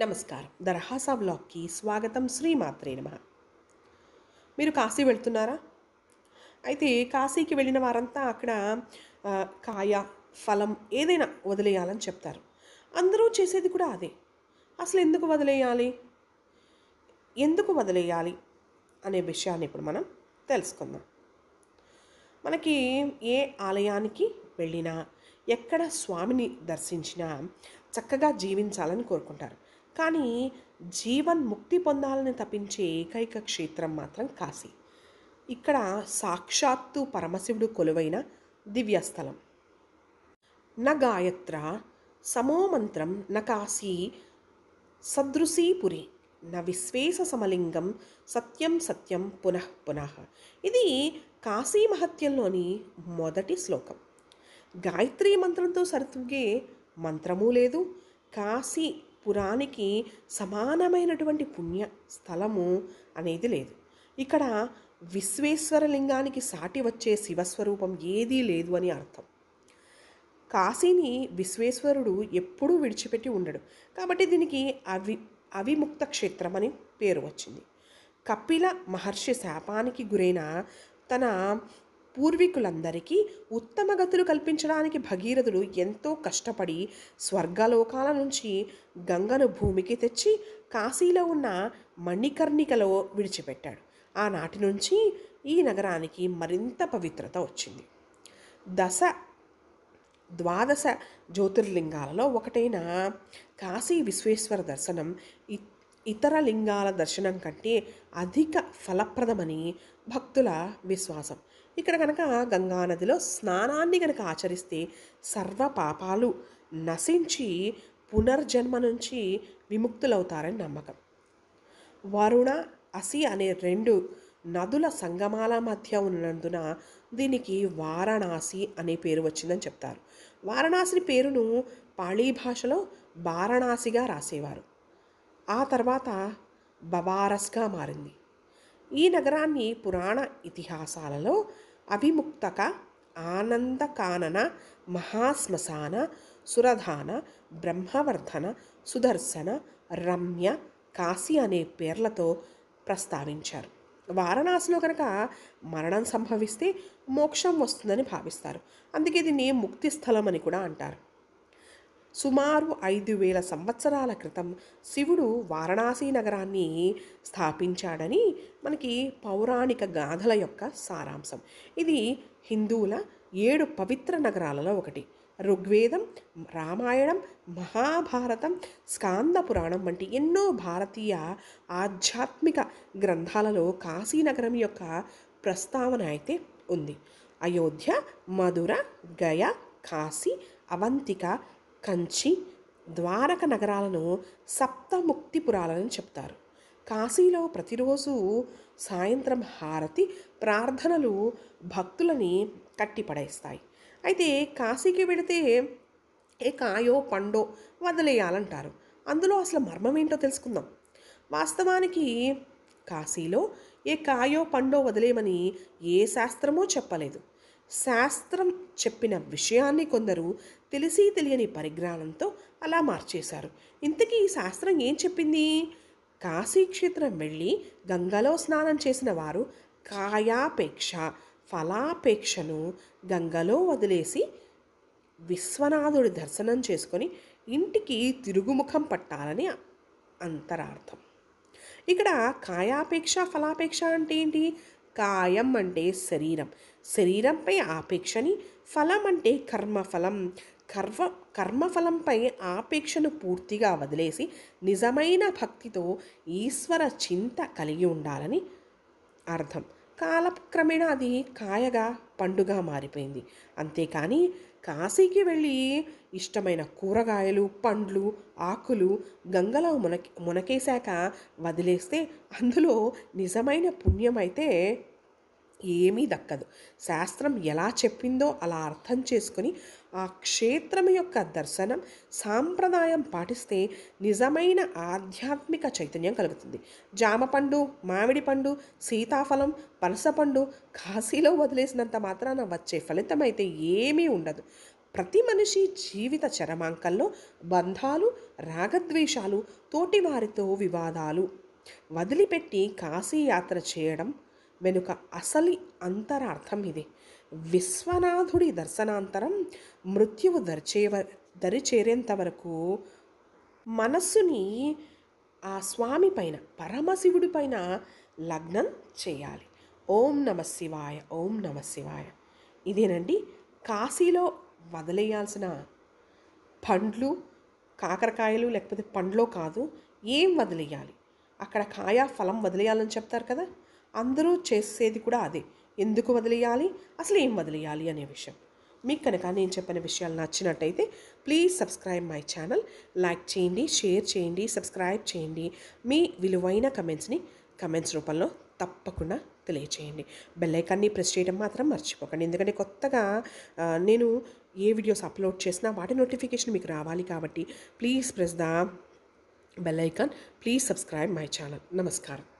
నమస్కారం దర్హాసా బ్లాగ్కి స్వాగతం శ్రీమాత్రే నమ మీరు కాశీ వెళ్తున్నారా అయితే కాశీకి వెళ్ళిన వారంతా అక్కడ కాయ ఫలం ఏదైనా వదిలేయాలని చెప్తారు అందరూ చేసేది కూడా అదే అసలు ఎందుకు వదిలేయాలి ఎందుకు వదిలేయాలి అనే విషయాన్ని ఇప్పుడు మనం తెలుసుకుందాం మనకి ఏ ఆలయానికి వెళ్ళినా ఎక్కడ స్వామిని దర్శించినా చక్కగా జీవించాలని కోరుకుంటారు కానీ జీవన్ ముక్తి పొందాలని తప్పించే ఏకైక క్షేత్రం మాత్రం కాశీ ఇక్కడ సాక్షాత్తు పరమశివుడు కొలువైన దివ్యస్థలం న గాయత్ర సమోమంత్రం న కాశీ సదృశీపురి న విశ్వేశ సమలింగం సత్యం సత్యం పునః పునః ఇది కాశీ మహత్యంలోని మొదటి శ్లోకం గాయత్రీ మంత్రంతో సరితూగే మంత్రము లేదు కాశీ పురానికి సమానమైనటువంటి పుణ్య స్థలము అనేది లేదు ఇక్కడ విశ్వేశ్వరలింగానికి సాటి వచ్చే శివస్వరూపం ఏదీ లేదు అని అర్థం కాశీని విశ్వేశ్వరుడు ఎప్పుడూ విడిచిపెట్టి ఉండడు కాబట్టి దీనికి అవి అవిముక్త క్షేత్రం అని పేరు వచ్చింది కపిల మహర్షి శాపానికి గురైన తన పూర్వీకులందరికీ ఉత్తమ గతులు కల్పించడానికి భగీరథుడు ఎంతో కష్టపడి స్వర్గలోకాల నుంచి గంగను భూమికి తెచ్చి కాశీలో ఉన్న మణికర్ణికలో విడిచిపెట్టాడు ఆనాటి నుంచి ఈ నగరానికి మరింత పవిత్రత వచ్చింది దశ ద్వాదశ జ్యోతిర్లింగాలలో ఒకటైన కాశీ విశ్వేశ్వర దర్శనం ఇతర లింగాల దర్శనం కంటే అధిక ఫలప్రదమని భక్తుల విశ్వాసం ఇక్కడ కనుక గంగానదిలో స్నానాన్ని కనుక ఆచరిస్తే సర్వ పాపాలు నశించి పునర్జన్మ నుంచి విముక్తులవుతారని నమ్మకం వరుణ అసి అనే రెండు నదుల సంగమాల మధ్య ఉన్నందున దీనికి వారణాసి అనే పేరు వచ్చిందని చెప్తారు వారణాసి పేరును పాళీ భాషలో వారణాసిగా రాసేవారు ఆ తర్వాత బవారస్గా మారింది ఈ నగరాన్ని పురాణ ఇతిహాసాలలో అభిముక్తక ఆనందకానన మహాశ్మశాన సురధాన బ్రహ్మవర్ధన సుదర్శన రమ్య కాశీ అనే పేర్లతో ప్రస్తావించారు వారణాసిలో కనుక మరణం సంభవిస్తే మోక్షం వస్తుందని భావిస్తారు అందుకే దీన్ని ముక్తి స్థలం అని కూడా అంటారు సుమారు ఐదు వేల సంవత్సరాల క్రితం శివుడు వారణాసి నగరాన్ని స్థాపించాడని మనకి పౌరాణిక గాథల యొక్క సారాంశం ఇది హిందువుల ఏడు పవిత్ర నగరాలలో ఒకటి ఋగ్వేదం రామాయణం మహాభారతం స్కాంద పురాణం వంటి ఎన్నో భారతీయ ఆధ్యాత్మిక గ్రంథాలలో కాశీనగరం యొక్క ప్రస్తావన అయితే ఉంది అయోధ్య మధుర గయ కాశీ అవంతిక కంచి ద్వారక నగరాలను సప్తముక్తిపురాలని చెప్తారు కాశీలో ప్రతిరోజు సాయంత్రం హారతి ప్రార్థనలు భక్తులని కట్టిపడేస్తాయి అయితే కాశీకి వెళితే ఏ కాయో పండో వదిలేయాలంటారు అందులో అసలు మర్మం ఏంటో తెలుసుకుందాం వాస్తవానికి కాశీలో ఏ కాయో పండో వదిలేయమని ఏ శాస్త్రమో చెప్పలేదు శాస్త్రం చెప్పిన విషయాన్ని కొందరు తెలిసి తెలియని పరిజ్ఞానంతో అలా మార్చేశారు ఇంతకీ ఈ శాస్త్రం ఏం చెప్పింది కాశీక్షేత్రం వెళ్ళి గంగలో స్నానం చేసిన వారు కాయాపేక్ష ఫలాపేక్షను గంగలో వదిలేసి విశ్వనాథుడి దర్శనం చేసుకొని ఇంటికి తిరుగుముఖం పట్టాలని అంతరార్థం ఇక్కడ కాయాపేక్ష ఫలాపేక్ష అంటే ఏంటి కాయం అంటే శరీరం శరీరంపై ఆపేక్షని ఫలం అంటే కర్మఫలం కర్మ కర్మఫలంపై ఆపేక్షను పూర్తిగా వదిలేసి నిజమైన భక్తితో ఈశ్వర చింత కలిగి ఉండాలని అర్థం కాలక్రమేణా అది కాయగా పండుగ మారిపోయింది అంతేకాని కాశీకి వెళ్ళి ఇష్టమైన కూరగాయలు పండ్లు ఆకులు గంగలో మునక మునకేశాక వదిలేస్తే అందులో నిజమైన పుణ్యమైతే ఏమీ దక్కదు శాస్త్రం ఎలా చెప్పిందో అలా అర్థం చేసుకుని ఆ క్షేత్రం యొక్క దర్శనం సాంప్రదాయం పాటిస్తే నిజమైన ఆధ్యాత్మిక చైతన్యం కలుగుతుంది జామ పండు మామిడి పండు సీతాఫలం పనసపండు కాశీలో వదిలేసినంత మాత్రాన వచ్చే ఫలితం అయితే ఏమీ ఉండదు ప్రతి మనిషి జీవిత చరమాంకంలో బంధాలు రాగద్వేషాలు తోటివారితో వివాదాలు వదిలిపెట్టి కాశీ యాత్ర చేయడం వెనుక అసలి అంతరార్థం ఇది విశ్వనాథుడి దర్శనాంతరం మృత్యువు దరిచేవ దరిచేరేంత వరకు మనస్సుని ఆ స్వామి పైన పరమశివుడి పైన లగ్నం చేయాలి ఓం నమ శివాయ ఓం నమ శివాయ ఇదేనండి కాశీలో వదిలేయాల్సిన పండ్లు కాకరకాయలు లేకపోతే పండ్లో కాదు ఏం వదిలేయాలి అక్కడ కాయ ఫలం వదిలేయాలని చెప్తారు కదా అందరూ చేసేది కూడా అదే ఎందుకు వదిలేయాలి అసలు ఏం వదిలేయాలి అనే విషయం మీకు కనుక నేను చెప్పిన విషయాలు నచ్చినట్టయితే please subscribe my channel like చేయండి షేర్ చేయండి సబ్స్క్రైబ్ చేయండి మీ విలువైన కమెంట్స్ని కమెంట్స్ రూపంలో తప్పకుండా తెలియచేయండి బెల్లైకాన్ని ప్రెస్ చేయడం మాత్రం మర్చిపోకండి ఎందుకంటే కొత్తగా నేను ఏ వీడియోస్ అప్లోడ్ చేసినా వాటి నోటిఫికేషన్ మీకు రావాలి కాబట్టి please press the bell icon please subscribe my channel నమస్కారం